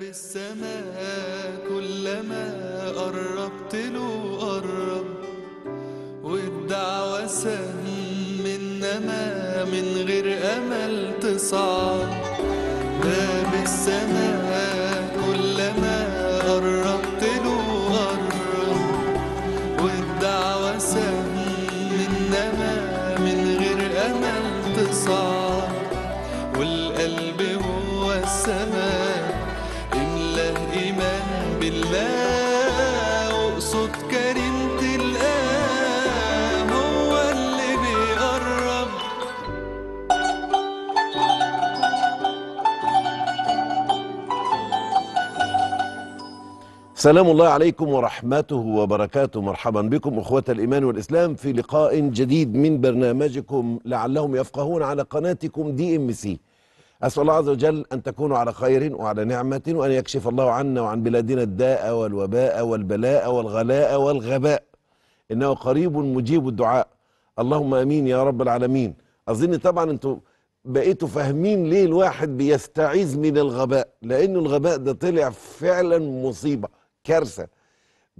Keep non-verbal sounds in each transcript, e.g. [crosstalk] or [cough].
بالسماء كلما قربت له قرب والدعوة سهم إنما من غير أمل تصعد باب السماء كلما قربت له قرب والدعوة سهم إنما من غير أمل تصعد سلام الله عليكم ورحمته وبركاته مرحبا بكم أخوة الإيمان والإسلام في لقاء جديد من برنامجكم لعلهم يفقهون على قناتكم دي ام سي أسأل الله عز وجل أن تكونوا على خير وعلى نعمة وأن يكشف الله عنا وعن بلادنا الداء والوباء والبلاء والغلاء والغباء إنه قريب مجيب الدعاء اللهم أمين يا رب العالمين أظن طبعا أنتم بقيتوا فاهمين ليه الواحد بيستعيذ من الغباء لأنه الغباء ده طلع فعلا مصيبة كارثه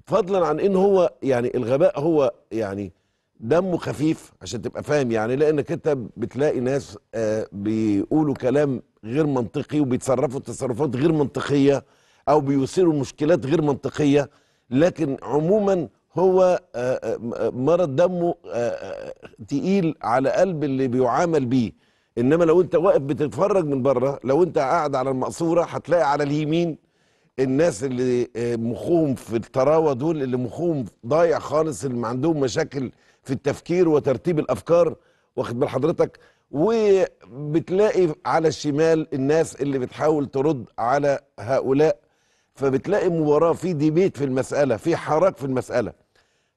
فضلا عن ان هو يعني الغباء هو يعني دمه خفيف عشان تبقى فاهم يعني لانك انت بتلاقي ناس آه بيقولوا كلام غير منطقي وبيتصرفوا تصرفات غير منطقيه او بيثيروا مشكلات غير منطقيه لكن عموما هو آه, آه، مرض دمه آه،, آه تقيل على قلب اللي بيعامل بيه انما لو انت واقف بتتفرج من بره لو انت قاعد على المقصوره هتلاقي على اليمين الناس اللي آه، مخهم في التراوة دول اللي مخهم ضايع خالص اللي عندهم مشاكل في التفكير وترتيب الافكار واخد بال حضرتك وبتلاقي على الشمال الناس اللي بتحاول ترد على هؤلاء فبتلاقي مباراه في ديبيت في المساله في حراك في المساله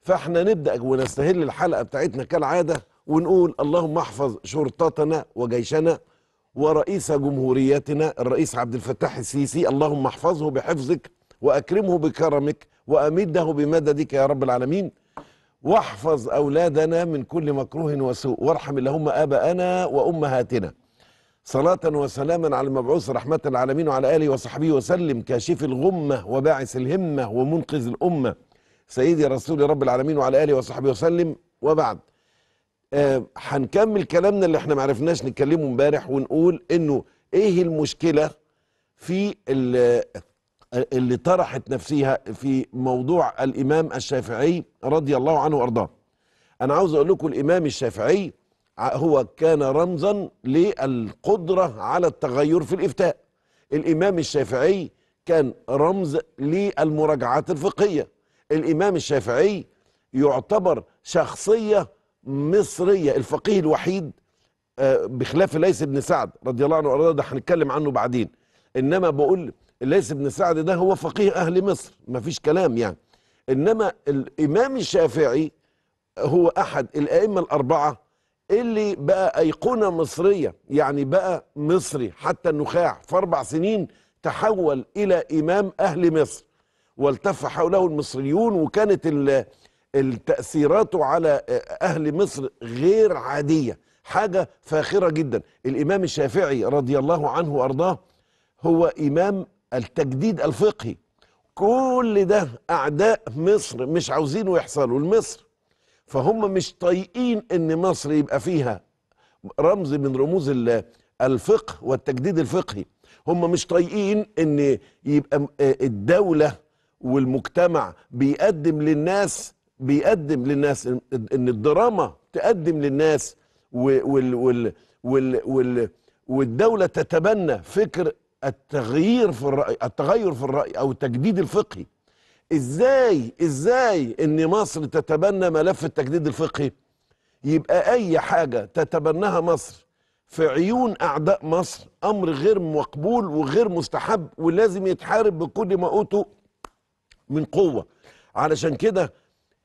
فاحنا نبدا ونستهل الحلقه بتاعتنا كالعاده ونقول اللهم احفظ شرطتنا وجيشنا ورئيس جمهوريتنا الرئيس عبد الفتاح السيسي اللهم احفظه بحفظك واكرمه بكرمك وامده بمددك يا رب العالمين واحفظ اولادنا من كل مكروه وسوء وارحم اللهم اباءنا وامهاتنا صلاة وسلاما على المبعوث رحمة العالمين وعلى آله وصحبه وسلم كاشف الغمة وباعث الهمة ومنقذ الأمة سيدي رسول رب العالمين وعلى آله وصحبه وسلم وبعد آه، هنكمل كلامنا اللي احنا معرفناش نتكلمه امبارح ونقول انه ايه المشكله في اللي, اللي طرحت نفسها في موضوع الامام الشافعي رضي الله عنه وارضاه انا عاوز اقول لكم الامام الشافعي هو كان رمزا للقدره على التغير في الافتاء الامام الشافعي كان رمز للمراجعات الفقهيه الامام الشافعي يعتبر شخصيه مصرية الفقيه الوحيد آه، بخلاف ليس بن سعد رضي الله عنه وارضاه ده هنتكلم عنه بعدين انما بقول ليس بن سعد ده هو فقيه اهل مصر مفيش كلام يعني انما الامام الشافعي هو احد الائمه الاربعه اللي بقى ايقونه مصريه يعني بقى مصري حتى النخاع في اربع سنين تحول الى امام اهل مصر والتف حوله المصريون وكانت التأثيرات على أهل مصر غير عادية حاجة فاخرة جدا الإمام الشافعي رضي الله عنه وأرضاه هو إمام التجديد الفقهي كل ده أعداء مصر مش عاوزينه يحصلوا لمصر فهم مش طايقين إن مصر يبقى فيها رمز من رموز الفقه والتجديد الفقهي هم مش طايقين إن يبقى الدولة والمجتمع بيقدم للناس بيقدم للناس ان الدراما تقدم للناس وال وال وال وال والدوله تتبنى فكر التغيير في الراي التغير في الراي او التجديد الفقهي ازاي ازاي ان مصر تتبنى ملف التجديد الفقهي يبقى اي حاجه تتبناها مصر في عيون اعداء مصر امر غير مقبول وغير مستحب ولازم يتحارب بكل ما اوتوا من قوه علشان كده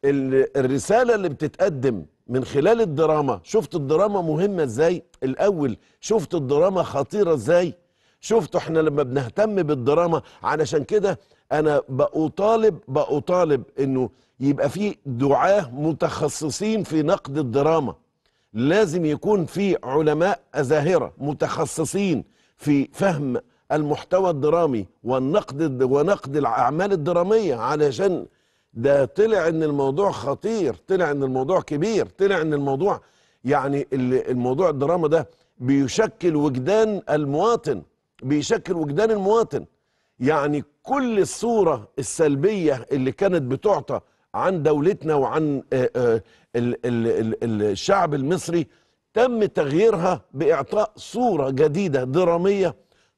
الرساله اللي بتتقدم من خلال الدراما شفت الدراما مهمه ازاي الاول شفت الدراما خطيره ازاي شفتوا احنا لما بنهتم بالدراما علشان كده انا بأطالب بأطالب انه يبقى في دعاه متخصصين في نقد الدراما لازم يكون في علماء أزاهرة متخصصين في فهم المحتوى الدرامي والنقد ونقد الأعمال الدرامية علشان ده طلع ان الموضوع خطير طلع ان الموضوع كبير طلع ان الموضوع يعني الموضوع الدراما ده بيشكل وجدان المواطن بيشكل وجدان المواطن يعني كل الصورة السلبية اللي كانت بتعطى عن دولتنا وعن آه، آه، الشعب المصري تم تغييرها بإعطاء صورة جديدة درامية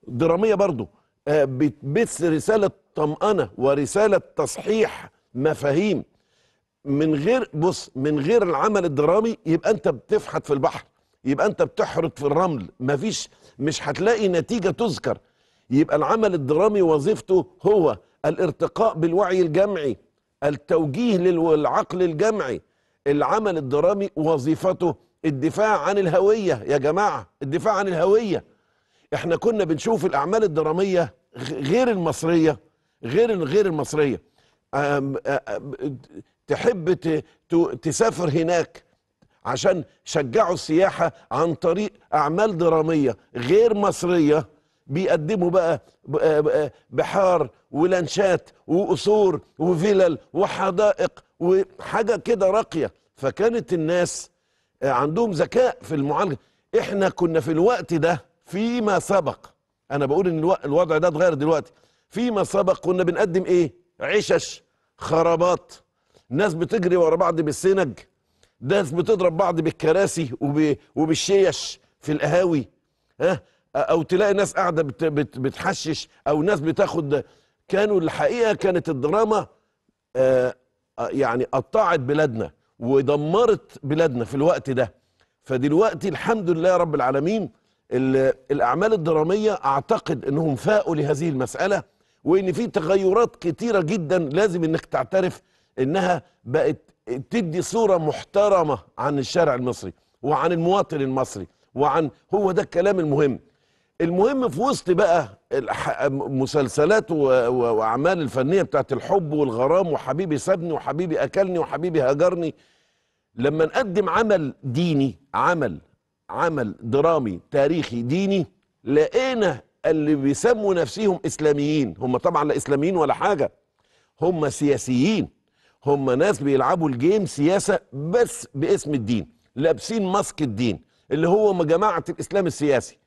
درامية برضو آه، بتبث رسالة طمأنة ورسالة تصحيح مفاهيم من غير بص من غير العمل الدرامي يبقى انت بتفحت في البحر يبقى انت بتحرط في الرمل مفيش مش هتلاقي نتيجه تذكر يبقى العمل الدرامي وظيفته هو الارتقاء بالوعي الجمعي التوجيه للعقل الجمعي العمل الدرامي وظيفته الدفاع عن الهويه يا جماعه الدفاع عن الهويه احنا كنا بنشوف الاعمال الدراميه غير المصريه غير غير المصريه تحب تسافر هناك عشان شجعوا السياحة عن طريق أعمال درامية غير مصرية بيقدموا بقى بحار ولانشات وقصور وفلل وحدائق وحاجة كده راقية فكانت الناس عندهم ذكاء في المعالجة احنا كنا في الوقت ده فيما سبق انا بقول ان الوضع ده اتغير دلوقتي فيما سبق كنا بنقدم ايه عشش خرابات ناس بتجري ورا بعض بالسنج ناس بتضرب بعض بالكراسي وبالشيش في القهاوي ها او تلاقي ناس قاعده بتحشش او ناس بتاخد كانوا الحقيقه كانت الدراما آه، آه، يعني قطعت بلادنا ودمرت بلادنا في الوقت ده فدلوقتي الحمد لله رب العالمين الاعمال الدراميه اعتقد انهم فاقوا لهذه المساله وان في تغيرات كتيره جدا لازم انك تعترف انها بقت تدي صوره محترمه عن الشارع المصري وعن المواطن المصري وعن هو ده الكلام المهم المهم في وسط بقى مسلسلات واعمال الفنيه بتاعت الحب والغرام وحبيبي سابني وحبيبي اكلني وحبيبي هجرني لما نقدم عمل ديني عمل عمل درامي تاريخي ديني لقينا اللي بيسموا نفسهم اسلاميين هم طبعا لا اسلاميين ولا حاجه هم سياسيين هم ناس بيلعبوا الجيم سياسه بس باسم الدين لابسين ماسك الدين اللي هو جماعه الاسلام السياسي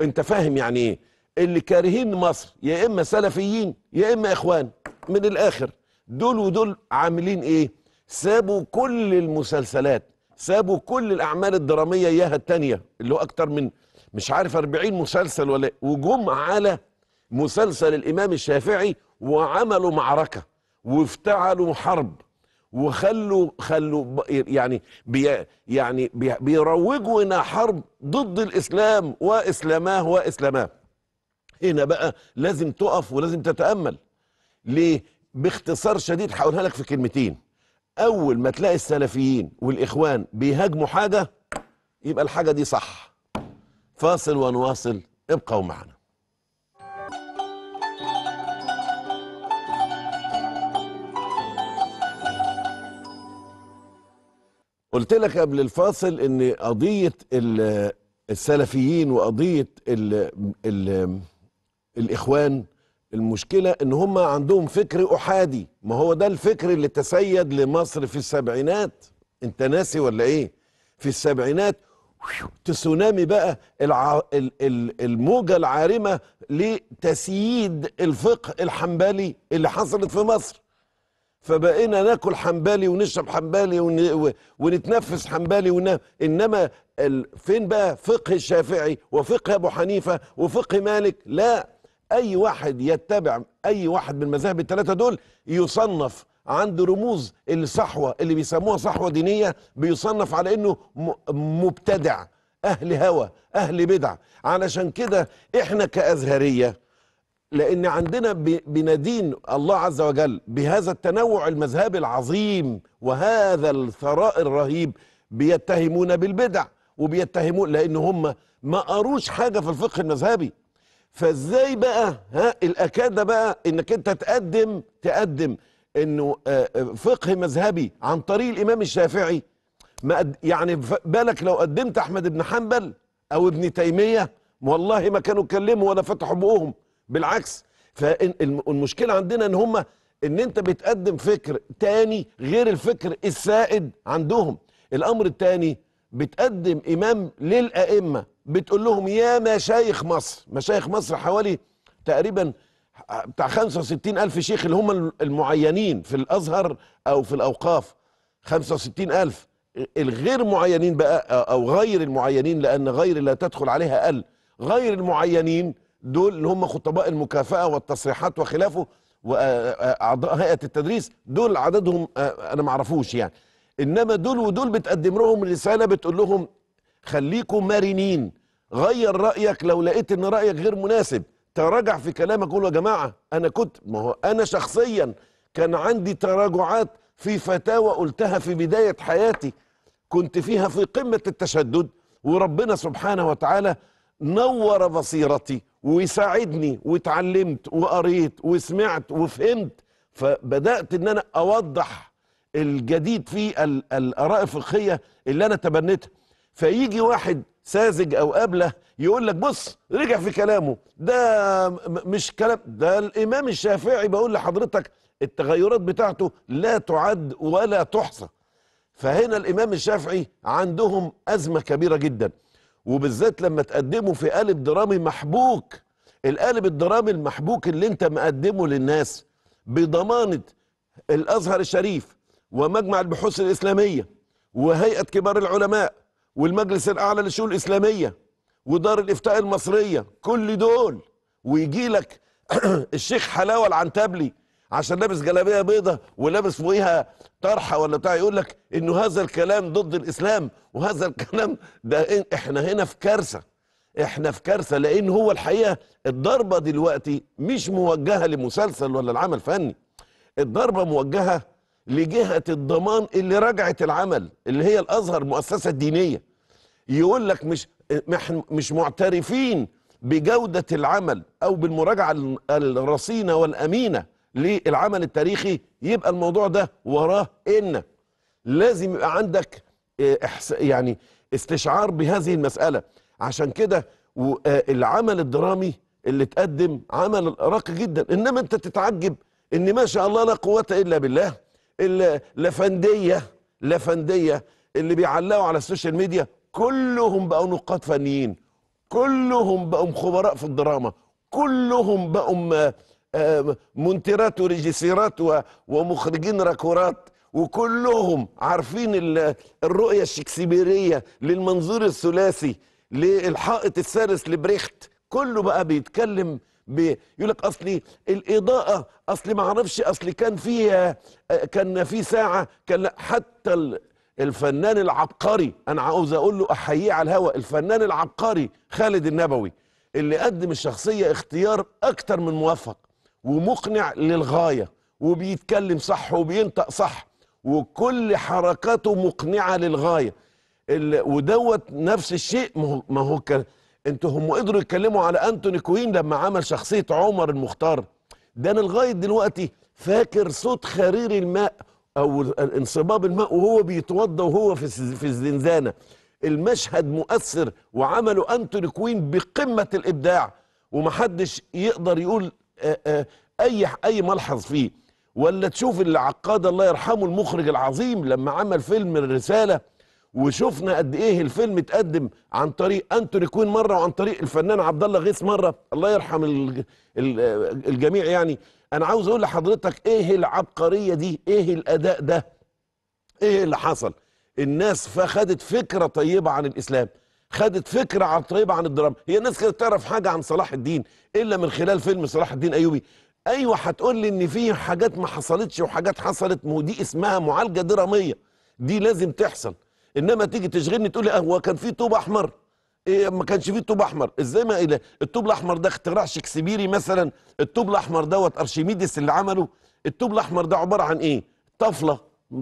انت فاهم يعني ايه اللي كارهين مصر يا اما سلفيين يا اما اخوان من الاخر دول ودول عاملين ايه سابوا كل المسلسلات سابوا كل الاعمال الدراميه اياها التانيه اللي هو اكتر من مش عارف 40 مسلسل ولا وجم على مسلسل الامام الشافعي وعملوا معركه وافتعلوا حرب وخلوا خلوا يعني بي يعني بي بيروجوا ان حرب ضد الاسلام واسلاماه واسلاماه هنا بقى لازم تقف ولازم تتامل ليه باختصار شديد هقولها لك في كلمتين اول ما تلاقي السلفيين والاخوان بيهاجموا حاجه يبقى الحاجه دي صح فاصل ونواصل ابقوا معنا قلت لك قبل الفاصل ان قضيه السلفيين وقضيه الـ الـ الاخوان المشكله ان هم عندهم فكر احادي ما هو ده الفكر اللي تسيد لمصر في السبعينات انت ناسي ولا ايه في السبعينات تسونامي بقى الع... الموجة العارمة لتسييد الفقه الحنبلي اللي حصلت في مصر فبقينا ناكل حنبلي ونشرب حنبلي ون... ونتنفس حنبلي ون... انما ال... فين بقى فقه الشافعي وفقه ابو حنيفه وفقه مالك لا اي واحد يتبع اي واحد من المذاهب الثلاثه دول يصنف عند رموز الصحوة اللي بيسموها صحوة دينية بيصنف على انه مبتدع اهل هوى اهل بدع علشان كده احنا كازهريه لان عندنا بندين الله عز وجل بهذا التنوع المذهبي العظيم وهذا الثراء الرهيب بيتهمون بالبدع وبيتهمون لان هم ما قروش حاجه في الفقه المذهبي فازاي بقى ها الاكاده بقى انك انت تقدم تقدم انه آه، آه، فقه مذهبي عن طريق الامام الشافعي ما يعني بالك لو قدمت احمد بن حنبل او ابن تيميه والله ما كانوا اتكلموا ولا فتحوا بقهم بالعكس فالمشكله عندنا ان هم ان انت بتقدم فكر تاني غير الفكر السائد عندهم الامر التاني بتقدم امام للائمه بتقول لهم يا مشايخ مصر مشايخ مصر حوالي تقريبا بتاع 65 ألف شيخ اللي هم المعينين في الأزهر أو في الأوقاف 65 ألف الغير معينين بقى أو غير المعينين لأن غير لا تدخل عليها أل غير المعينين دول اللي هم خطباء المكافأة والتصريحات وخلافه وأعضاء هيئة التدريس دول عددهم آه، أنا معرفوش يعني إنما دول ودول بتقدم لهم رسالة بتقول لهم خليكم مرنين غير رأيك لو لقيت إن رأيك غير مناسب تراجع في كلامك قول يا جماعه انا كنت ما هو انا شخصيا كان عندي تراجعات في فتاوى قلتها في بدايه حياتي كنت فيها في قمه التشدد وربنا سبحانه وتعالى نور بصيرتي وساعدني وتعلمت وقريت وسمعت وفهمت فبدات ان انا اوضح الجديد في الاراء الفقهيه اللي انا تبنتها فيجي واحد ساذج او قابله يقول لك بص رجع في كلامه ده مش كلام ده الامام الشافعي بقول لحضرتك التغيرات بتاعته لا تعد ولا تحصى فهنا الامام الشافعي عندهم ازمه كبيره جدا وبالذات لما تقدمه في قالب درامي محبوك القالب الدرامي المحبوك اللي انت مقدمه للناس بضمانه الازهر الشريف ومجمع البحوث الاسلاميه وهيئه كبار العلماء والمجلس الاعلى للشؤون الاسلاميه ودار الافتاء المصريه كل دول ويجي لك [clears throat] الشيخ حلاوه العنتابلي عشان لابس جلابيه بيضه ولابس فوقيها طرحه ولا بتاع يقول لك انه هذا الكلام ضد الاسلام وهذا الكلام ده احنا هنا في كارثه احنا في كارثه لان هو الحقيقه الضربه دلوقتي مش موجهه لمسلسل ولا لعمل فني الضربه موجهه لجهه الضمان اللي رجعت العمل اللي هي الازهر المؤسسه الدينيه يقول لك مش مش معترفين بجوده العمل او بالمراجعه الرصينه والامينه للعمل التاريخي يبقى الموضوع ده وراه ان لازم يبقى عندك آه، إحس يعني استشعار بهذه المساله عشان كده آه، العمل الدرامي اللي اتقدم عمل راقي جدا انما انت تتعجب ان ما شاء الله لا قوه الا بالله اللافنديه لافنديه اللي بيعلقوا على السوشيال ميديا كلهم بقوا نقاد فنيين كلهم بقوا خبراء في الدراما كلهم بقوا منترات آه، وريجيسيرات ومخرجين راكورات وكلهم عارفين الرؤية الشكسبيرية للمنظور الثلاثي للحائط الثالث لبريخت كله بقى بيتكلم يقول لك اصلي الاضاءه اصلي ما اعرفش اصلي كان فيها آه، كان في ساعه كان لا حتى الفنان العبقري انا عاوز اقول له احييه على الهواء الفنان العبقري خالد النبوي اللي قدم الشخصيه اختيار اكتر من موفق ومقنع للغايه وبيتكلم صح وبينطق صح وكل حركاته مقنعه للغايه ودوت نفس الشيء ما هو ما هو انتوا هم قدروا يتكلموا على انتوني كوين لما عمل شخصيه عمر المختار ده انا لغايه دلوقتي فاكر صوت خرير الماء او انصباب الماء وهو بيتوضى وهو في في الزنزانه المشهد مؤثر وعمله انتوني كوين بقمه الابداع ومحدش يقدر يقول آآ آآ اي اي ملحظ فيه ولا تشوف العقاد الله يرحمه المخرج العظيم لما عمل فيلم الرساله وشفنا قد ايه الفيلم اتقدم عن طريق انتوني كوين مره وعن طريق الفنان عبد الله غيث مره الله يرحم الجميع يعني انا عاوز اقول لحضرتك ايه العبقريه دي ايه الاداء ده ايه اللي حصل الناس فخدت فكره طيبه عن الاسلام خدت فكره عن طيبه عن الدراما هي الناس كانت تعرف حاجه عن صلاح الدين الا من خلال فيلم صلاح الدين ايوبي ايوه هتقول لي ان في حاجات ما حصلتش وحاجات حصلت ودي اسمها معالجه دراميه دي لازم تحصل انما تيجي تشغلني تقول لي هو كان في طوب احمر إيه ما كانش فيه طوب احمر ازاي ما إيه الطوب الاحمر ده اختراع شكسبيري مثلا الطوب الاحمر دوت ارشميدس اللي عمله الطوب الاحمر ده عباره عن ايه طفله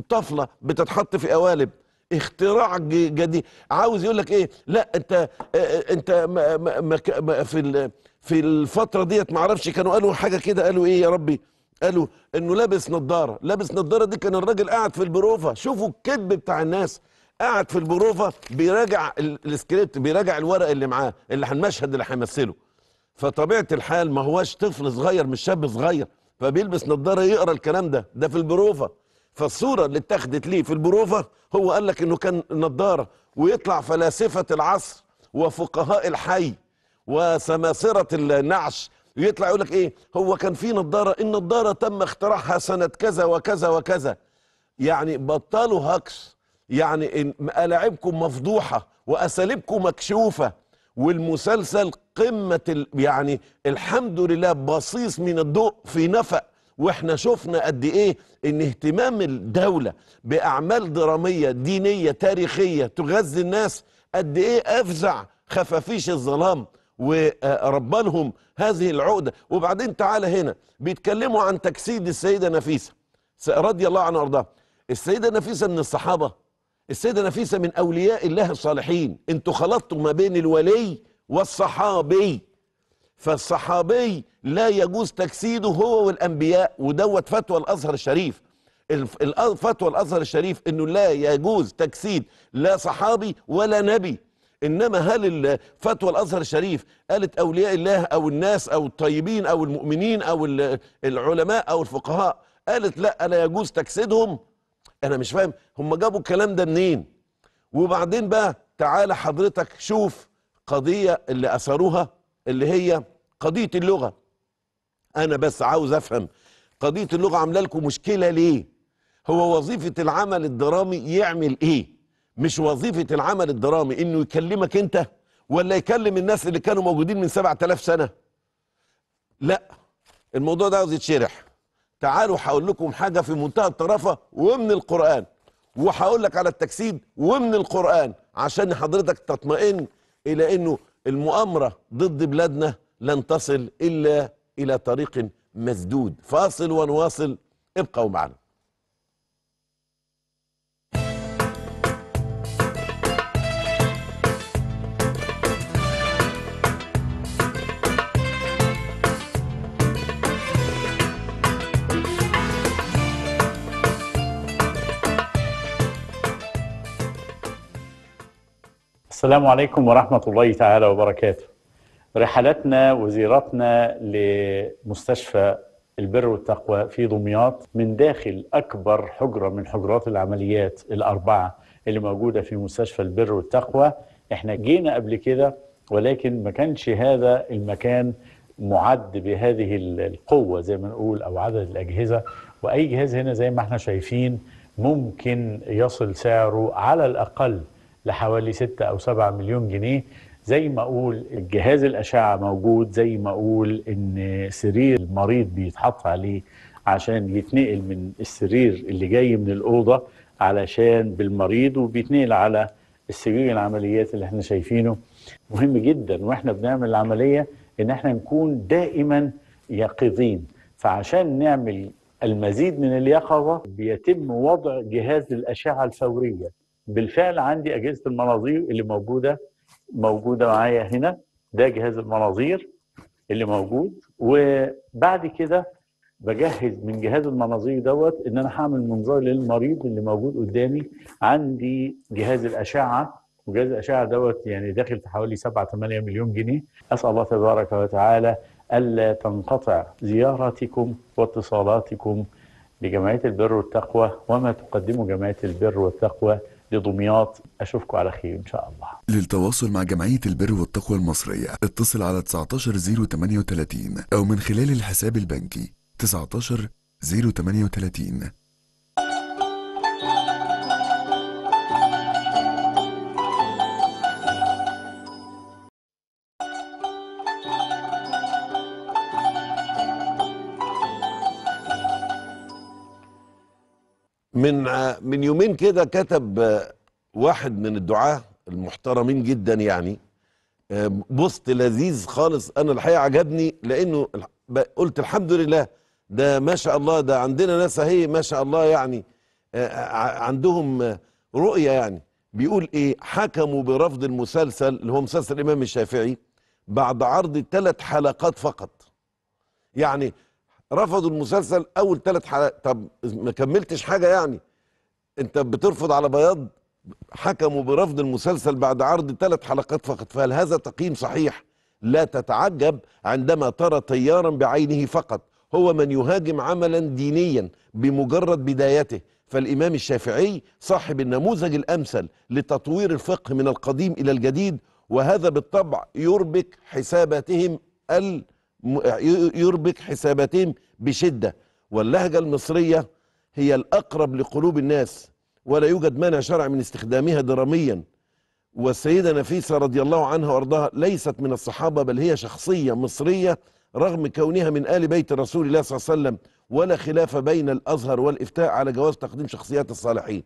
طفله بتتحط في قوالب اختراع جديد عاوز يقول لك ايه لا انت آه، آه، انت ما ما ما في في الفتره ديت ما اعرفش كانوا قالوا حاجه كده قالوا ايه يا ربي قالوا انه لابس نظاره لابس نظاره دي كان الراجل قاعد في البروفه شوفوا الكذب بتاع الناس قاعد في البروفه بيراجع السكريبت بيراجع الورق اللي معاه اللي المشهد اللي هيمثله فطبيعه الحال ما هواش طفل صغير مش شاب صغير فبيلبس نظاره يقرا الكلام ده ده في البروفه فالصوره اللي اتاخدت ليه في البروفه هو قال لك انه كان نظاره ويطلع فلاسفه العصر وفقهاء الحي وسماسره النعش ويطلع يقول لك ايه هو كان في نظاره النظاره تم اختراعها سنه كذا وكذا وكذا يعني بطلوا هكس يعني ملاعبكم مفضوحه واساليبكم مكشوفه والمسلسل قمه ال... يعني الحمد لله بصيص من الضوء في نفق واحنا شفنا قد ايه ان اهتمام الدوله باعمال دراميه دينيه تاريخيه تغذي الناس قد ايه افزع خفافيش الظلام وربانهم هذه العقده وبعدين تعالى هنا بيتكلموا عن تجسيد السيده نفيسه رضي الله عنها وارضاها السيده نفيسه من الصحابه السيدة نفيسة من أولياء الله الصالحين انتوا خلطتوا ما بين الولي والصحابي فالصحابي لا يجوز تجسيده هو والأنبياء ودوت فتوى الأزهر الشريف فتوى الأزهر الشريف أنه لا يجوز تجسيد لا صحابي ولا نبي إنما هل فتوى الأزهر الشريف قالت أولياء الله أو الناس أو الطيبين أو المؤمنين أو العلماء أو الفقهاء قالت لا لا يجوز تجسيدهم انا مش فاهم هم جابوا الكلام ده منين وبعدين بقى تعالى حضرتك شوف قضيه اللي اثروها اللي هي قضيه اللغه انا بس عاوز افهم قضيه اللغه عامله لكم مشكله ليه هو وظيفه العمل الدرامي يعمل ايه مش وظيفه العمل الدرامي انه يكلمك انت ولا يكلم الناس اللي كانوا موجودين من 7000 سنه لا الموضوع ده عاوز يتشرح تعالوا هقول لكم حاجه في منتهى الطرافه ومن القران وهقول لك على التجسيد ومن القران عشان حضرتك تطمئن الى انه المؤامره ضد بلادنا لن تصل الا الى طريق مسدود فاصل ونواصل ابقوا معنا السلام عليكم ورحمة الله تعالى وبركاته رحلتنا وزيارتنا لمستشفى البر والتقوى في دمياط من داخل أكبر حجرة من حجرات العمليات الأربعة اللي موجودة في مستشفى البر والتقوى احنا جينا قبل كده ولكن ما كانش هذا المكان معد بهذه القوة زي ما نقول أو عدد الأجهزة وأي جهاز هنا زي ما احنا شايفين ممكن يصل سعره على الأقل لحوالي 6 أو 7 مليون جنيه زي ما أقول الجهاز الأشعة موجود زي ما أقول إن سرير المريض بيتحط عليه عشان يتنقل من السرير اللي جاي من الأوضة علشان بالمريض وبيتنقل على السرير العمليات اللي احنا شايفينه مهم جدا واحنا بنعمل العملية ان احنا نكون دائما يقظين فعشان نعمل المزيد من اليقظة بيتم وضع جهاز الأشعة الفورية بالفعل عندي اجهزه المناظير اللي موجوده موجوده معايا هنا ده جهاز المناظير اللي موجود وبعد كده بجهز من جهاز المناظير دوت ان انا هعمل منظار للمريض اللي موجود قدامي عندي جهاز الاشعه وجهاز الاشعه دوت يعني داخل في حوالي 7 8 مليون جنيه اسال الله تبارك وتعالى الا تنقطع زياراتكم واتصالاتكم لجمعيه البر والتقوى وما تقدمه جمعيه البر والتقوى لدمياط أشوفكم على خير إن شاء الله للتواصل مع جمعية البر والتقوى المصرية اتصل على 19038 أو من خلال الحساب البنكي 19038 من من يومين كده كتب آه، واحد من الدعاه المحترمين جدا يعني آه، بوست لذيذ خالص انا الحقيقه عجبني لانه قلت الحمد لله ده ما شاء الله ده عندنا ناس اهي ما شاء الله يعني آه، عندهم رؤيه يعني بيقول ايه حكموا برفض المسلسل اللي هو مسلسل الامام الشافعي بعد عرض ثلاث حلقات فقط يعني رفضوا المسلسل اول ثلاث حلقات طب ما كملتش حاجه يعني انت بترفض على بياض حكموا برفض المسلسل بعد عرض ثلاث حلقات فقط فهل هذا تقييم صحيح لا تتعجب عندما ترى تيارا بعينه فقط هو من يهاجم عملا دينيا بمجرد بدايته فالامام الشافعي صاحب النموذج الامثل لتطوير الفقه من القديم الى الجديد وهذا بالطبع يربك حساباتهم ال يربك حساباتهم بشدة واللهجة المصرية هي الأقرب لقلوب الناس ولا يوجد مانع شرع من استخدامها دراميا والسيدة نفيسة رضي الله عنها وأرضاها ليست من الصحابة بل هي شخصية مصرية رغم كونها من آل بيت رسول الله صلى الله عليه وسلم ولا خلاف بين الأزهر والإفتاء على جواز تقديم شخصيات الصالحين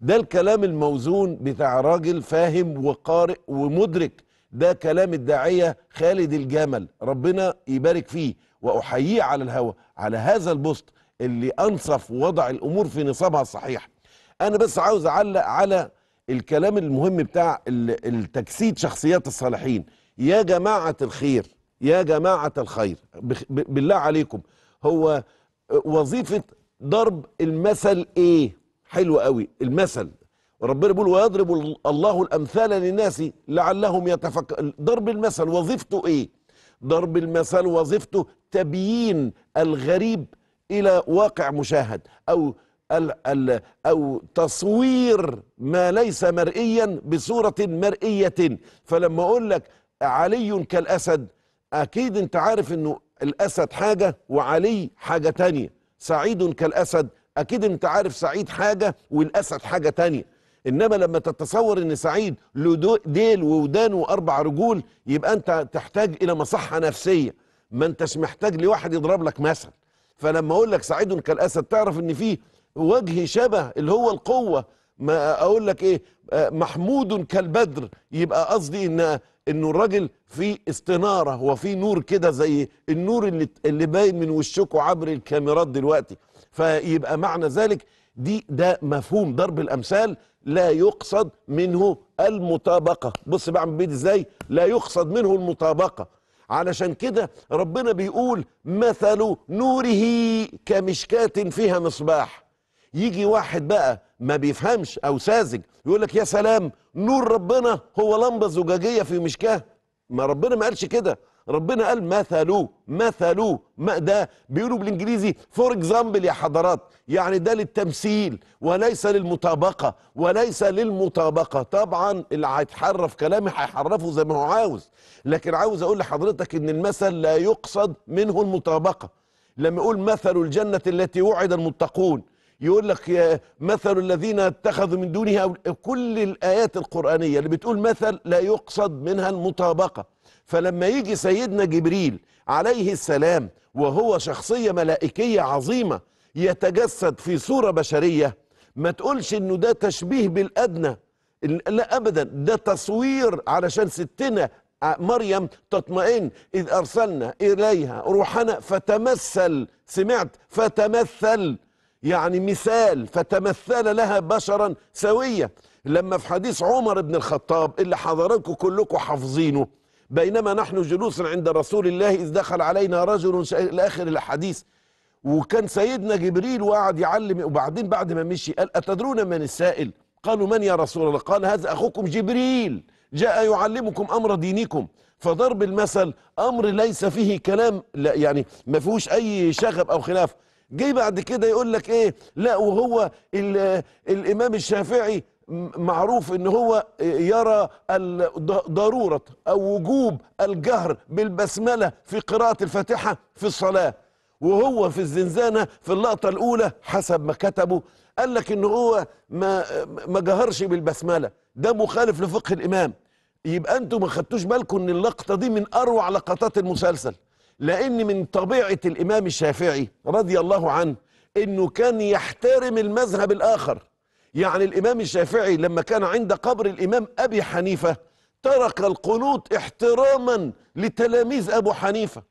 ده الكلام الموزون بتاع راجل فاهم وقارئ ومدرك ده كلام الداعية خالد الجمل ربنا يبارك فيه وأحييه على الهوى على هذا البوست اللي أنصف ووضع الأمور في نصابها الصحيح أنا بس عاوز أعلق على الكلام المهم بتاع التجسيد شخصيات الصالحين يا جماعة الخير يا جماعة الخير بالله عليكم هو وظيفة ضرب المثل ايه حلو قوي المثل ربنا بيقول ويضرب الله الامثال للناس لعلهم يتفكر ضرب المثل وظيفته ايه ضرب المثل وظيفته تبيين الغريب الى واقع مشاهد او ال ال او تصوير ما ليس مرئيا بصوره مرئيه فلما اقول لك علي كالاسد اكيد انت عارف انه الاسد حاجه وعلي حاجه تانية سعيد كالاسد اكيد انت عارف سعيد حاجه والاسد حاجه تانية انما لما تتصور ان سعيد له ديل وودان واربع رجول يبقى انت تحتاج الى مصحه نفسيه ما انتش محتاج لواحد يضرب لك مثل فلما اقول لك سعيد كالاسد تعرف ان فيه وجه شبه اللي هو القوه ما اقول لك ايه محمود كالبدر يبقى قصدي ان انه الراجل في استناره وفي نور كده زي النور اللي اللي باين من وشكوا عبر الكاميرات دلوقتي فيبقى معنى ذلك دي ده مفهوم ضرب الامثال لا يقصد منه المطابقة بص عم بيت ازاي لا يقصد منه المطابقة علشان كده ربنا بيقول مثل نوره كمشكاة فيها مصباح يجي واحد بقى ما بيفهمش او ساذج يقول لك يا سلام نور ربنا هو لمبه زجاجيه في مشكاه ما ربنا ما قالش كده ربنا قال مثلو مثلو ما ده بيقولوا بالانجليزي فور اكزامبل يا حضرات يعني ده للتمثيل وليس للمطابقه وليس للمطابقه طبعا اللي هيتحرف كلامي هيحرفه زي ما هو عاوز لكن عاوز اقول لحضرتك ان المثل لا يقصد منه المطابقه لما يقول مثل الجنه التي وعد المتقون يقول لك يا مثل الذين اتخذوا من دونه كل الآيات القرآنية اللي بتقول مثل لا يقصد منها المطابقة فلما يجي سيدنا جبريل عليه السلام وهو شخصية ملائكية عظيمة يتجسد في صورة بشرية ما تقولش انه ده تشبيه بالأدنى لا أبدا ده تصوير علشان ستنا آه، مريم تطمئن إذ أرسلنا إليها روحنا فتمثل سمعت فتمثل يعني مثال فتمثل لها بشرا سوية لما في حديث عمر بن الخطاب اللي حضراتكم كلكم حافظينه بينما نحن جلوس عند رسول الله إذ دخل علينا رجل لآخر الحديث وكان سيدنا جبريل وقعد يعلم وبعدين بعد ما مشي قال أتدرون من السائل قالوا من يا رسول الله قال هذا أخوكم جبريل جاء يعلمكم أمر دينكم فضرب المثل أمر ليس فيه كلام لا يعني ما فيهوش أي شغب أو خلاف جه بعد كده يقول لك ايه لا وهو الامام الشافعي معروف ان هو يرى ضروره او وجوب الجهر بالبسمله في قراءه الفاتحه في الصلاه وهو في الزنزانه في اللقطه الاولى حسب ما كتبه قال لك ان هو ما ما جهرش بالبسمله ده مخالف لفقه الامام يبقى انتم ما خدتوش بالكم ان اللقطه دي من اروع لقطات المسلسل لأن من طبيعة الإمام الشافعي رضي الله عنه أنه كان يحترم المذهب الآخر يعني الإمام الشافعي لما كان عند قبر الإمام أبي حنيفة ترك القنوط احتراما لتلاميذ أبو حنيفة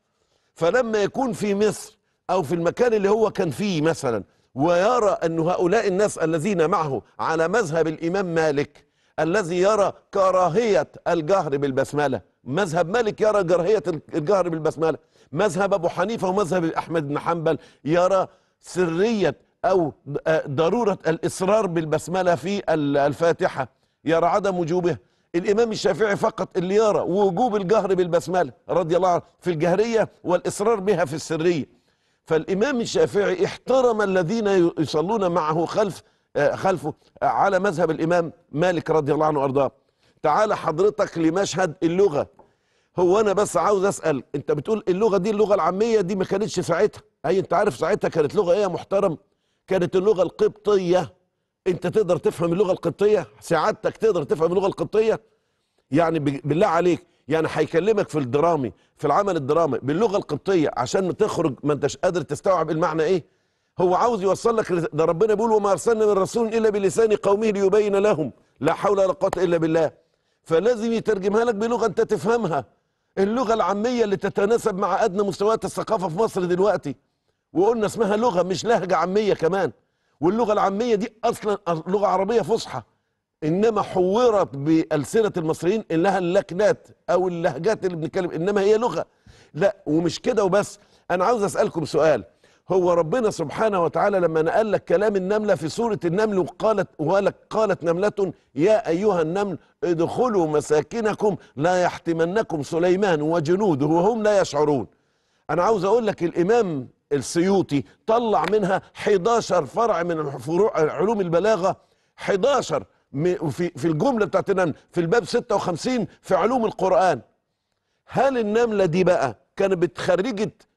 فلما يكون في مصر أو في المكان اللي هو كان فيه مثلا ويرى أن هؤلاء الناس الذين معه على مذهب الإمام مالك الذي يرى كراهية الجهر بالبسملة مذهب مالك يرى جرهية الجهر بالبسملة مذهب أبو حنيفة ومذهب أحمد بن حنبل يرى سرية أو آه، ضرورة الإصرار بالبسملة في الفاتحة يرى عدم وجوبها الإمام الشافعي فقط اللي يرى وجوب الجهر بالبسملة رضي الله عنه في الجهرية والإصرار بها في السرية فالإمام الشافعي احترم الذين يصلون معه خلف آه، خلفه على مذهب الإمام مالك رضي الله عنه وأرضاه تعال حضرتك لمشهد اللغة هو أنا بس عاوز أسأل أنت بتقول اللغة دي اللغة العامية دي ما كانتش ساعتها أي أنت عارف ساعتها كانت لغة إيه يا محترم كانت اللغة القبطية أنت تقدر تفهم اللغة القبطية سعادتك تقدر تفهم اللغة القبطية يعني بالله عليك يعني هيكلمك في الدرامي في العمل الدرامي باللغه القبطيه عشان ما تخرج ما انتش قادر تستوعب المعنى ايه هو عاوز يوصل لك ده ربنا بيقول وما ارسلنا من رسول الا بلسان قومه ليبين لهم لا حول ولا قوه الا بالله فلازم يترجمها لك بلغه انت تفهمها اللغه العاميه اللي تتناسب مع ادنى مستويات الثقافه في مصر دلوقتي وقلنا اسمها لغه مش لهجه عاميه كمان واللغه العاميه دي اصلا لغه عربيه فصحى انما حورت بالسنه المصريين انها اللكنات او اللهجات اللي بنتكلم انما هي لغه لا ومش كده وبس انا عاوز اسالكم سؤال هو ربنا سبحانه وتعالى لما نقل لك كلام النملة في سورة النمل وقالت ولك قالت نملة يا أيها النمل ادخلوا مساكنكم لا يحتمنكم سليمان وجنوده وهم لا يشعرون أنا عاوز أقول لك الإمام السيوطي طلع منها 11 فرع من فروع علوم البلاغة 11 في في الجملة بتاعت النمل في الباب 56 في علوم القرآن هل النملة دي بقى كانت بتخرجت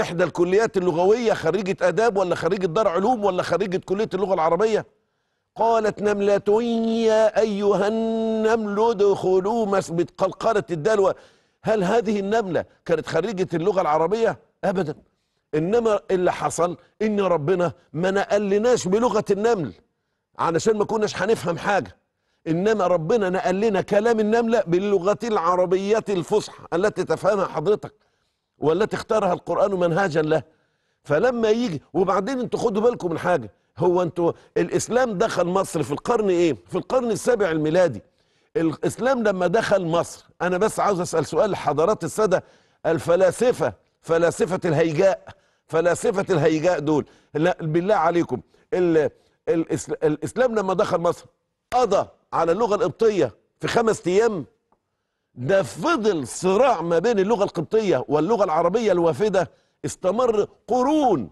احدى الكليات اللغويه خريجه اداب ولا خريجه دار علوم ولا خريجه كليه اللغه العربيه قالت نملة يا أيها النمل ادخلوا مسبت قلقلة الدلوة هل هذه النملة كانت خريجة اللغة العربية؟ أبدا إنما اللي حصل إن ربنا ما نقلناش بلغة النمل علشان ما كناش هنفهم حاجة إنما ربنا نقل لنا كلام النملة باللغة العربية الفصحى التي تفهمها حضرتك والتي اختارها القرآن منهاجا له فلما يجي وبعدين انتوا خدوا بالكم من حاجة هو انتوا الإسلام دخل مصر في القرن إيه؟ في القرن السابع الميلادي الإسلام لما دخل مصر أنا بس عاوز أسأل سؤال لحضرات السادة الفلاسفة فلاسفة الهيجاء فلاسفة الهيجاء دول لا بالله عليكم الإسلام لما دخل مصر قضى على اللغة القبطية في خمس أيام ده فضل صراع ما بين اللغة القبطية واللغة العربية الوافدة استمر قرون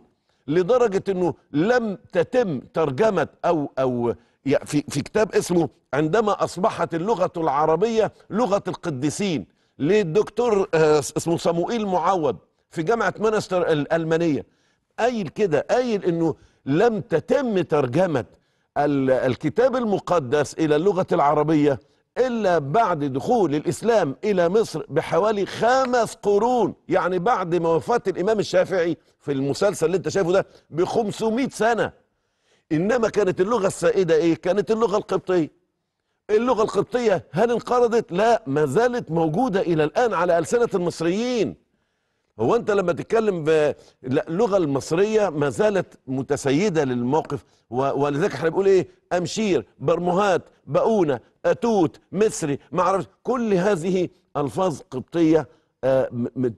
لدرجة انه لم تتم ترجمة او او في, في كتاب اسمه عندما اصبحت اللغة العربية لغة القديسين للدكتور آه، اسمه صموئيل معوض في جامعة مانستر الألمانية قايل كده قايل انه لم تتم ترجمة الكتاب المقدس الى اللغة العربية إلا بعد دخول الإسلام إلى مصر بحوالي خمس قرون يعني بعد ما وفاة الإمام الشافعي في المسلسل اللي أنت شايفه ده ب 500 سنة إنما كانت اللغة السائدة إيه؟ كانت اللغة القبطية اللغة القبطية هل انقرضت؟ لا ما زالت موجودة إلى الآن على ألسنة المصريين هو انت لما تتكلم باللغه المصريه ما زالت متسيده للموقف ولذلك احنا بنقول ايه امشير برمهات باونه اتوت مصري ما اعرفش كل هذه الفاظ قبطيه آه،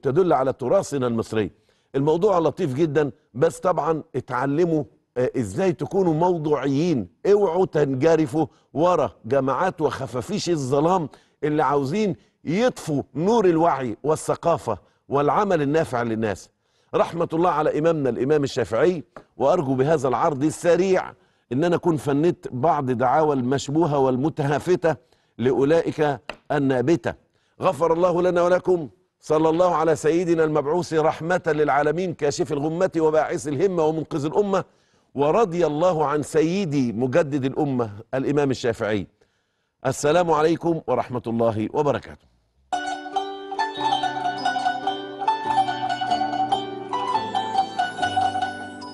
تدل على تراثنا المصري الموضوع لطيف جدا بس طبعا اتعلموا آه، ازاي تكونوا موضوعيين اوعوا تنجرفوا ورا جماعات وخفافيش الظلام اللي عاوزين يطفوا نور الوعي والثقافه والعمل النافع للناس رحمة الله على إمامنا الإمام الشافعي وأرجو بهذا العرض السريع إن أنا أكون فنت بعض دعاوى المشبوهة والمتهافتة لأولئك النابتة غفر الله لنا ولكم صلى الله على سيدنا المبعوث رحمة للعالمين كاشف الغمة وباعث الهمة ومنقذ الأمة ورضي الله عن سيدي مجدد الأمة الإمام الشافعي السلام عليكم ورحمة الله وبركاته